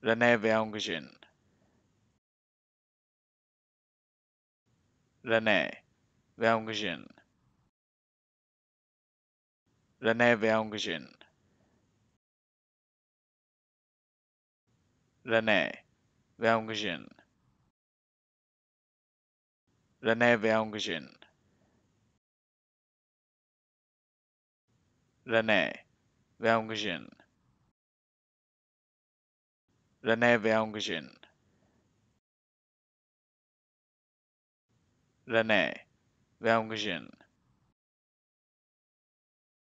René Verhonghen. René Verhonghen. René Verhonghen. René Verhonghen. René Verhonghen. René Verhonghen. René Verhonghen. René Verhonghen.